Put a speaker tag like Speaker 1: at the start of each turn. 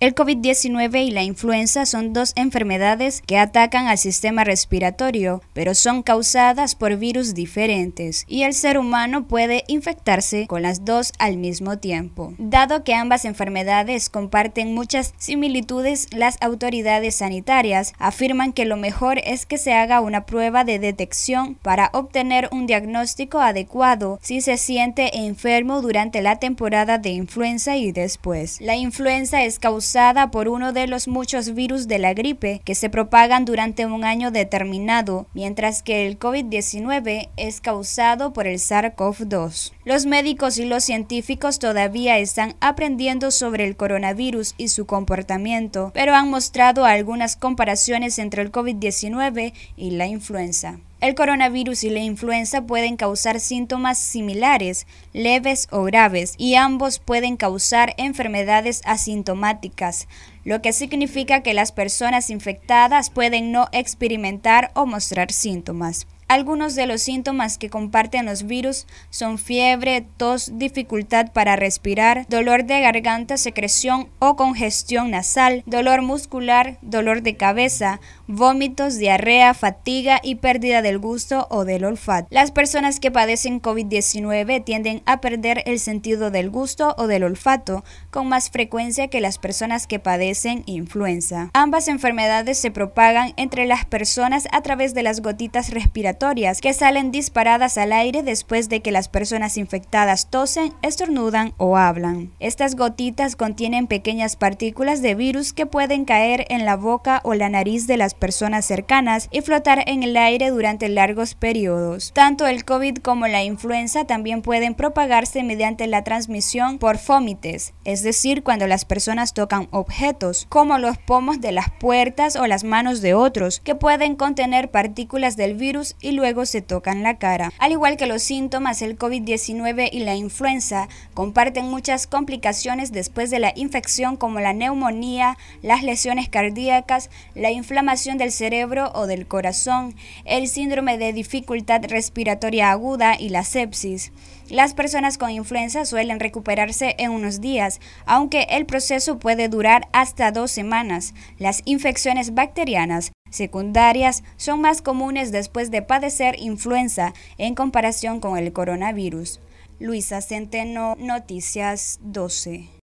Speaker 1: El COVID-19 y la influenza son dos enfermedades que atacan al sistema respiratorio, pero son causadas por virus diferentes y el ser humano puede infectarse con las dos al mismo tiempo. Dado que ambas enfermedades comparten muchas similitudes, las autoridades sanitarias afirman que lo mejor es que se haga una prueba de detección para obtener un diagnóstico adecuado si se siente enfermo durante la temporada de influenza y después. La influenza es causada por uno de los muchos virus de la gripe que se propagan durante un año determinado, mientras que el COVID-19 es causado por el SARS-CoV-2. Los médicos y los científicos todavía están aprendiendo sobre el coronavirus y su comportamiento, pero han mostrado algunas comparaciones entre el COVID-19 y la influenza. El coronavirus y la influenza pueden causar síntomas similares, leves o graves, y ambos pueden causar enfermedades asintomáticas, lo que significa que las personas infectadas pueden no experimentar o mostrar síntomas. Algunos de los síntomas que comparten los virus son fiebre, tos, dificultad para respirar, dolor de garganta, secreción o congestión nasal, dolor muscular, dolor de cabeza, vómitos, diarrea, fatiga y pérdida del gusto o del olfato. Las personas que padecen COVID-19 tienden a perder el sentido del gusto o del olfato con más frecuencia que las personas que padecen influenza. Ambas enfermedades se propagan entre las personas a través de las gotitas respiratorias que salen disparadas al aire después de que las personas infectadas tosen, estornudan o hablan. Estas gotitas contienen pequeñas partículas de virus que pueden caer en la boca o la nariz de las personas cercanas y flotar en el aire durante largos periodos. Tanto el COVID como la influenza también pueden propagarse mediante la transmisión por fómites, es decir, cuando las personas tocan objetos, como los pomos de las puertas o las manos de otros, que pueden contener partículas del virus y luego se tocan la cara. Al igual que los síntomas, el COVID-19 y la influenza comparten muchas complicaciones después de la infección como la neumonía, las lesiones cardíacas, la inflamación del cerebro o del corazón, el síndrome de dificultad respiratoria aguda y la sepsis. Las personas con influenza suelen recuperarse en unos días, aunque el proceso puede durar hasta dos semanas. Las infecciones bacterianas secundarias son más comunes después de padecer influenza en comparación con el coronavirus. Luisa Centeno, Noticias 12.